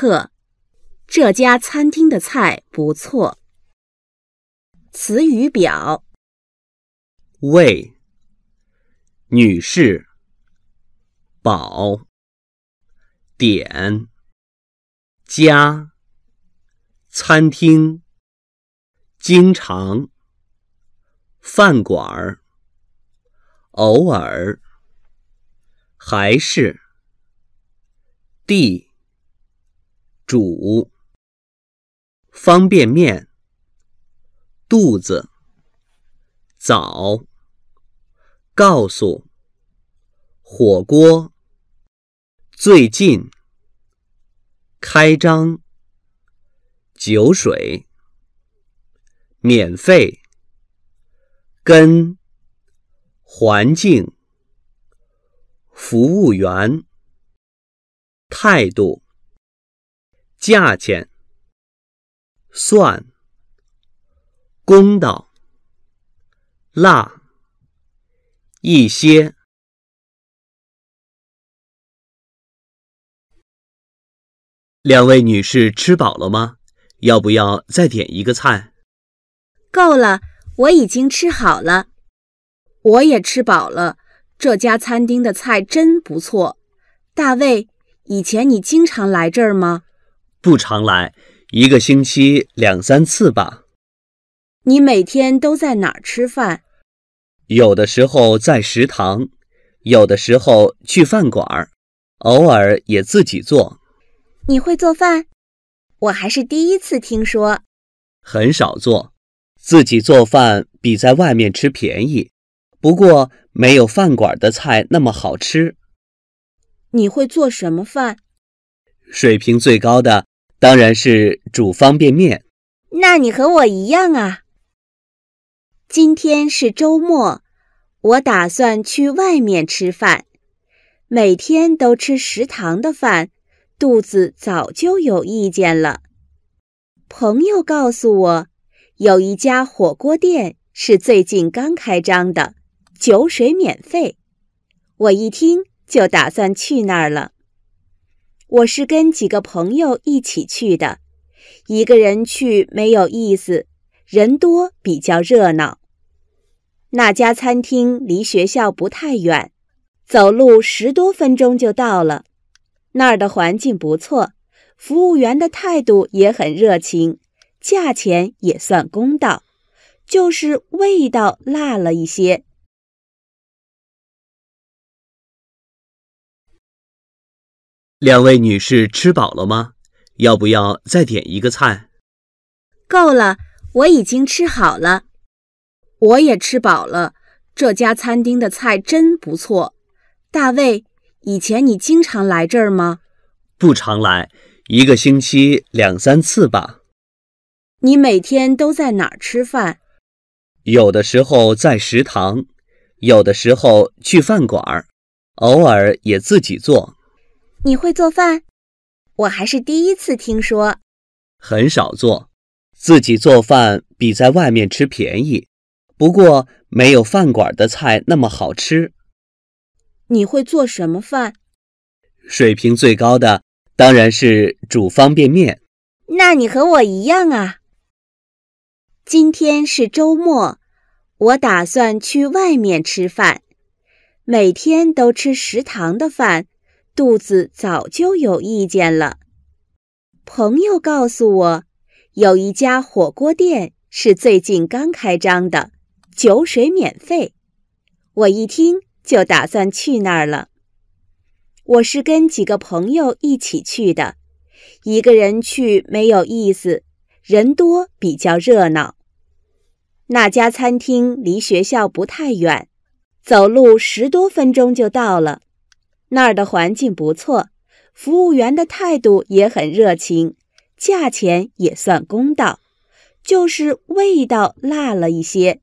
客，这家餐厅的菜不错。词语表：喂，女士，宝，点，家，餐厅，经常，饭馆儿，偶尔，还是，地。煮方便面，肚子早告诉火锅最近开张酒水免费，跟环境服务员态度。价钱，算公道，辣一些。两位女士吃饱了吗？要不要再点一个菜？够了，我已经吃好了。我也吃饱了。这家餐厅的菜真不错。大卫，以前你经常来这儿吗？不常来，一个星期两三次吧。你每天都在哪儿吃饭？有的时候在食堂，有的时候去饭馆偶尔也自己做。你会做饭？我还是第一次听说。很少做，自己做饭比在外面吃便宜，不过没有饭馆的菜那么好吃。你会做什么饭？水平最高的。当然是煮方便面。那你和我一样啊。今天是周末，我打算去外面吃饭。每天都吃食堂的饭，肚子早就有意见了。朋友告诉我，有一家火锅店是最近刚开张的，酒水免费。我一听就打算去那儿了。我是跟几个朋友一起去的，一个人去没有意思，人多比较热闹。那家餐厅离学校不太远，走路十多分钟就到了。那儿的环境不错，服务员的态度也很热情，价钱也算公道，就是味道辣了一些。两位女士吃饱了吗？要不要再点一个菜？够了，我已经吃好了。我也吃饱了。这家餐厅的菜真不错。大卫，以前你经常来这儿吗？不常来，一个星期两三次吧。你每天都在哪儿吃饭？有的时候在食堂，有的时候去饭馆偶尔也自己做。你会做饭，我还是第一次听说。很少做，自己做饭比在外面吃便宜，不过没有饭馆的菜那么好吃。你会做什么饭？水平最高的当然是煮方便面。那你和我一样啊。今天是周末，我打算去外面吃饭。每天都吃食堂的饭。肚子早就有意见了。朋友告诉我，有一家火锅店是最近刚开张的，酒水免费。我一听就打算去那儿了。我是跟几个朋友一起去的，一个人去没有意思，人多比较热闹。那家餐厅离学校不太远，走路十多分钟就到了。那儿的环境不错，服务员的态度也很热情，价钱也算公道，就是味道辣了一些。